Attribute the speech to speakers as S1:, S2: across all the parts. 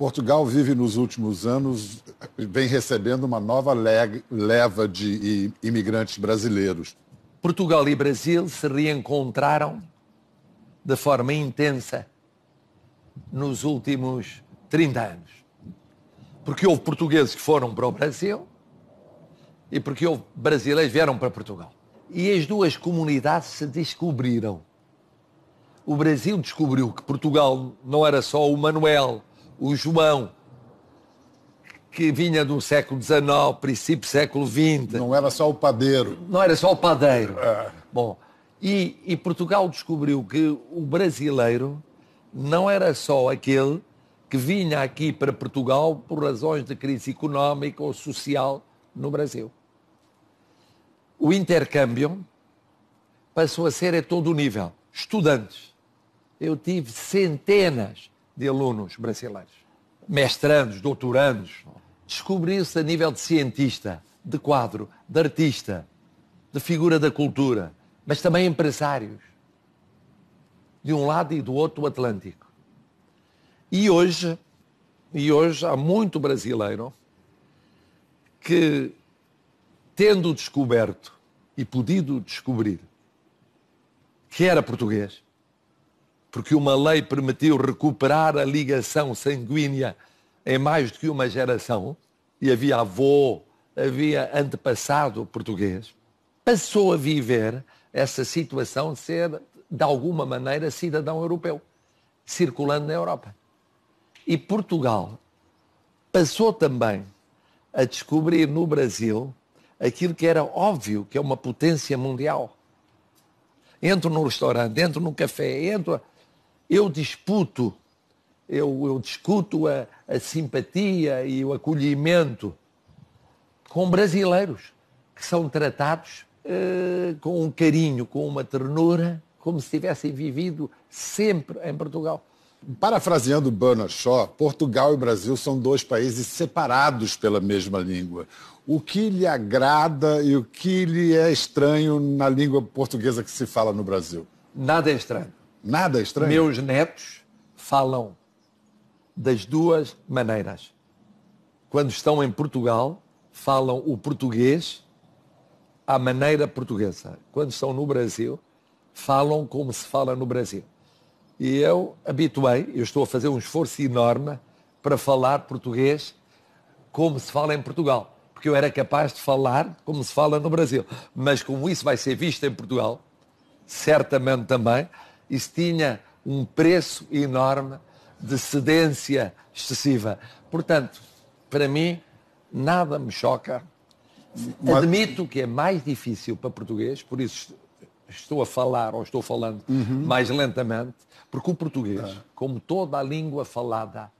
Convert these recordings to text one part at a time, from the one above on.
S1: Portugal vive nos últimos anos, vem recebendo uma nova leva de imigrantes brasileiros.
S2: Portugal e Brasil se reencontraram de forma intensa nos últimos 30 anos. Porque houve portugueses que foram para o Brasil e porque houve brasileiros que vieram para Portugal. E as duas comunidades se descobriram. O Brasil descobriu que Portugal não era só o Manuel, o João, que vinha do século XIX, princípio século XX. Não era só o padeiro. Não era só o padeiro. É. Bom, e, e Portugal descobriu que o brasileiro não era só aquele que vinha aqui para Portugal por razões de crise económica ou social no Brasil. O intercâmbio passou a ser a todo o nível. Estudantes. Eu tive centenas de alunos brasileiros mestrandos, doutorandos, descobrir-se a nível de cientista, de quadro, de artista, de figura da cultura, mas também empresários, de um lado e do outro Atlântico. E hoje, e hoje há muito brasileiro que, tendo descoberto e podido descobrir que era português, porque uma lei permitiu recuperar a ligação sanguínea em mais do que uma geração, e havia avô, havia antepassado português, passou a viver essa situação de ser, de alguma maneira, cidadão europeu, circulando na Europa. E Portugal passou também a descobrir no Brasil aquilo que era óbvio que é uma potência mundial. Entro num restaurante, entro num café, entro eu disputo, eu, eu discuto a, a simpatia e o acolhimento com brasileiros que são tratados uh, com um carinho, com uma ternura, como se tivessem vivido sempre em Portugal.
S1: Parafraseando Bernard Shaw, Portugal e Brasil são dois países separados pela mesma língua. O que lhe agrada e o que lhe é estranho na língua portuguesa que se fala no Brasil? Nada é estranho. Nada é estranho. Meus netos falam das duas
S2: maneiras. Quando estão em Portugal, falam o português à maneira portuguesa. Quando estão no Brasil, falam como se fala no Brasil. E eu habituei, eu estou a fazer um esforço enorme para falar português como se fala em Portugal. Porque eu era capaz de falar como se fala no Brasil. Mas como isso vai ser visto em Portugal, certamente também, isso tinha um preço enorme de cedência excessiva. Portanto, para mim, nada me choca. Admito que é mais difícil para português, por isso estou a falar ou estou falando uhum. mais lentamente, porque o português, tá. como toda a língua falada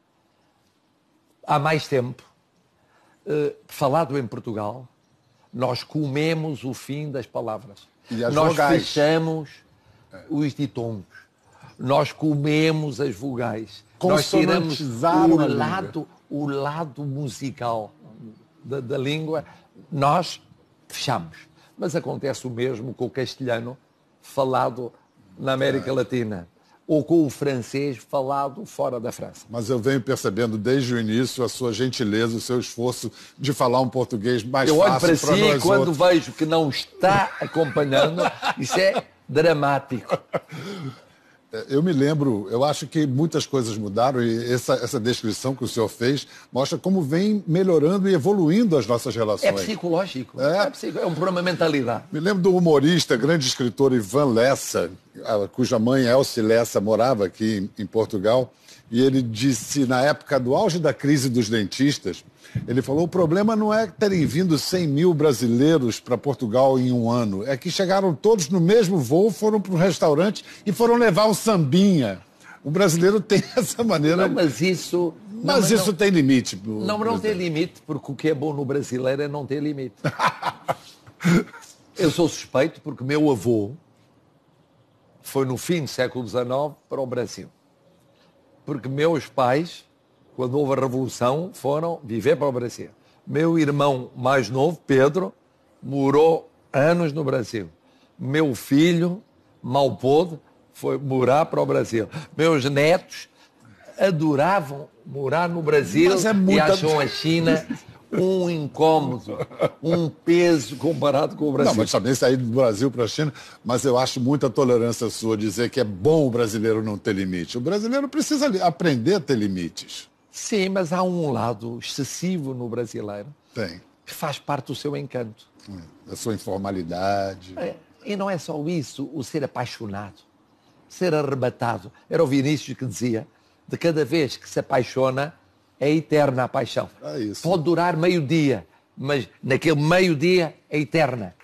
S2: há mais tempo, eh, falado em Portugal, nós comemos o fim das palavras. nós fechamos é. os ditongos. Nós comemos as vogais. Nós tiramos o lado, o lado musical da, da língua. Nós fechamos. Mas acontece o mesmo com o castelhano falado na América é. Latina ou com o francês falado fora da França.
S1: Mas eu venho percebendo desde o início a sua gentileza, o seu esforço de falar um português mais eu fácil para nós Eu olho para si quando outros.
S2: vejo que não está acompanhando, isso é dramático.
S1: É, eu me lembro, eu acho que muitas coisas mudaram e essa, essa descrição que o senhor fez mostra como vem melhorando e evoluindo as nossas é relações. É psicológico, é, é, é um problema mentalidade. Me lembro do humorista, grande escritor Ivan Lessa, cuja mãe Elce Lessa morava aqui em Portugal, e ele disse, na época do auge da crise dos dentistas, ele falou: o problema não é terem vindo 100 mil brasileiros para Portugal em um ano, é que chegaram todos no mesmo voo, foram para um restaurante e foram levar o sambinha. O brasileiro tem essa maneira. Não, mas isso. Mas, não, mas isso não, tem
S2: limite. Não, não tem limite, porque o que é bom no brasileiro é não ter limite. Eu sou suspeito porque meu avô foi no fim do século XIX para o Brasil. Porque meus pais quando houve a Revolução, foram viver para o Brasil. Meu irmão mais novo, Pedro, morou anos no Brasil. Meu filho, mal pôde, foi morar para o Brasil. Meus netos adoravam morar no Brasil é muita... e acham a China
S1: um incômodo, um peso comparado com o Brasil. Não, mas também sair do Brasil para a China, mas eu acho muita tolerância sua dizer que é bom o brasileiro não ter limite. O brasileiro precisa aprender a ter limites. Sim, mas há um lado excessivo no brasileiro. Tem. Que faz parte do seu encanto.
S2: É, a sua informalidade. É, e não é só isso, o ser apaixonado, ser arrebatado. Era o Vinícius que dizia, de cada vez que se apaixona, é eterna a paixão. É Pode durar meio dia, mas naquele meio dia é eterna.